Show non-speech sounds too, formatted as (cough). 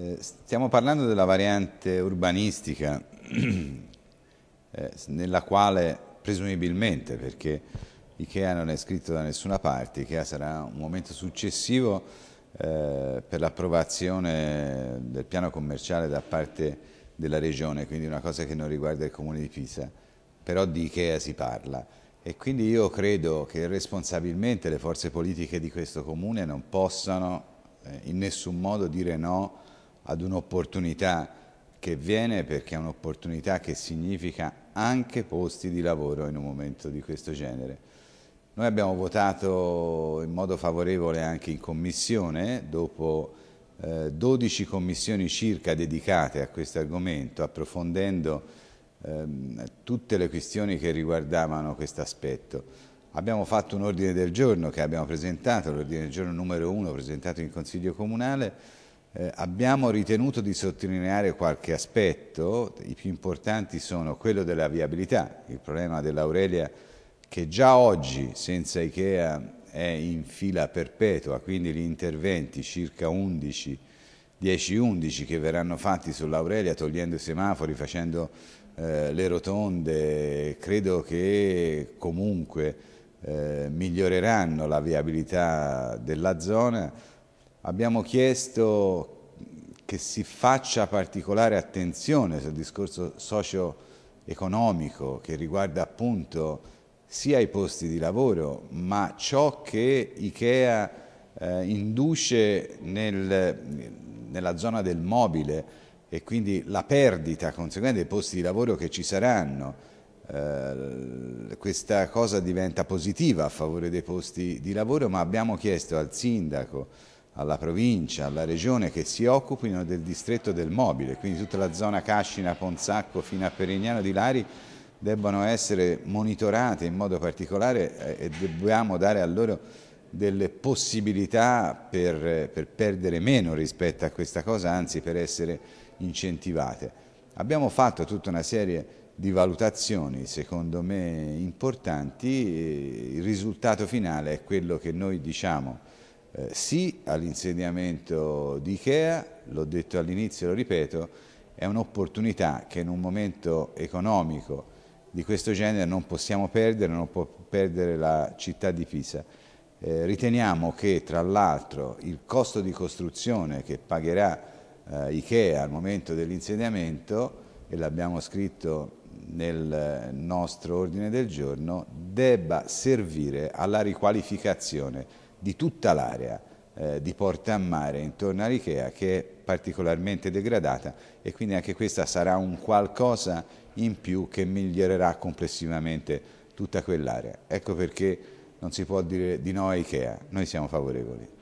Eh, stiamo parlando della variante urbanistica (clears throat) eh, nella quale presumibilmente, perché Ikea non è scritto da nessuna parte, Ikea sarà un momento successivo eh, per l'approvazione del piano commerciale da parte della regione, quindi una cosa che non riguarda il comune di Pisa, però di Ikea si parla e quindi io credo che responsabilmente le forze politiche di questo comune non possano in nessun modo dire no ad un'opportunità che viene perché è un'opportunità che significa anche posti di lavoro in un momento di questo genere. Noi abbiamo votato in modo favorevole anche in commissione, dopo eh, 12 commissioni circa dedicate a questo argomento, approfondendo ehm, tutte le questioni che riguardavano questo aspetto. Abbiamo fatto un ordine del giorno che abbiamo presentato, l'ordine del giorno numero 1 presentato in Consiglio Comunale, eh, abbiamo ritenuto di sottolineare qualche aspetto, i più importanti sono quello della viabilità, il problema dell'Aurelia che già oggi senza Ikea è in fila perpetua, quindi gli interventi circa 11, 10-11 che verranno fatti sull'Aurelia togliendo i semafori, facendo eh, le rotonde, credo che comunque eh, miglioreranno la viabilità della zona Abbiamo chiesto che si faccia particolare attenzione sul discorso socio-economico che riguarda appunto sia i posti di lavoro, ma ciò che Ikea eh, induce nel, nella zona del mobile e quindi la perdita conseguente dei posti di lavoro che ci saranno. Eh, questa cosa diventa positiva a favore dei posti di lavoro, ma abbiamo chiesto al sindaco alla provincia, alla regione che si occupino del distretto del mobile, quindi tutta la zona Cascina, Ponzacco fino a Perignano di Lari debbano essere monitorate in modo particolare eh, e dobbiamo dare a loro delle possibilità per, per perdere meno rispetto a questa cosa, anzi per essere incentivate. Abbiamo fatto tutta una serie di valutazioni, secondo me importanti, il risultato finale è quello che noi diciamo eh, sì all'insediamento di Ikea, l'ho detto all'inizio e lo ripeto, è un'opportunità che in un momento economico di questo genere non possiamo perdere, non può perdere la città di Pisa. Eh, riteniamo che tra l'altro il costo di costruzione che pagherà eh, Ikea al momento dell'insediamento, e l'abbiamo scritto nel nostro ordine del giorno, debba servire alla riqualificazione di tutta l'area eh, di Porta a Mare intorno all'Ikea che è particolarmente degradata e quindi anche questa sarà un qualcosa in più che migliorerà complessivamente tutta quell'area. Ecco perché non si può dire di no a Ikea, noi siamo favorevoli.